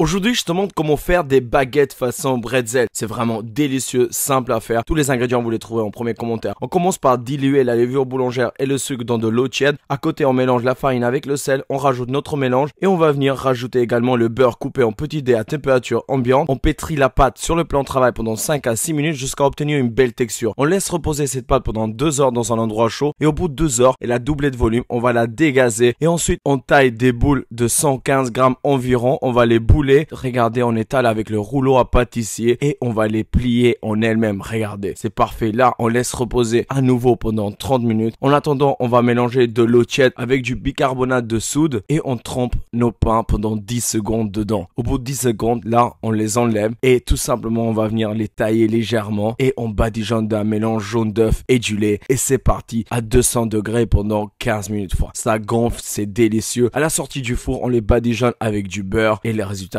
Aujourd'hui, je te montre comment faire des baguettes façon bretzel. C'est vraiment délicieux, simple à faire. Tous les ingrédients, vous les trouvez en premier commentaire. On commence par diluer la levure boulangère et le sucre dans de l'eau tiède. À côté, on mélange la farine avec le sel, on rajoute notre mélange et on va venir rajouter également le beurre coupé en petits dés à température ambiante. On pétrit la pâte sur le plan de travail pendant 5 à 6 minutes jusqu'à obtenir une belle texture. On laisse reposer cette pâte pendant 2 heures dans un endroit chaud et au bout de 2 heures, elle a doublé de volume. On va la dégazer et ensuite, on taille des boules de 115 grammes environ. On va les bouler Regardez, on étale avec le rouleau à pâtissier et on va les plier en elles-mêmes. Regardez, c'est parfait. Là, on laisse reposer à nouveau pendant 30 minutes. En attendant, on va mélanger de l'eau tiède avec du bicarbonate de soude et on trempe nos pains pendant 10 secondes dedans. Au bout de 10 secondes, là, on les enlève et tout simplement, on va venir les tailler légèrement et on badigeonne d'un mélange jaune d'œuf et du lait et c'est parti à 200 degrés pendant 15 minutes. Ça gonfle, c'est délicieux. À la sortie du four, on les badigeonne avec du beurre et les résultats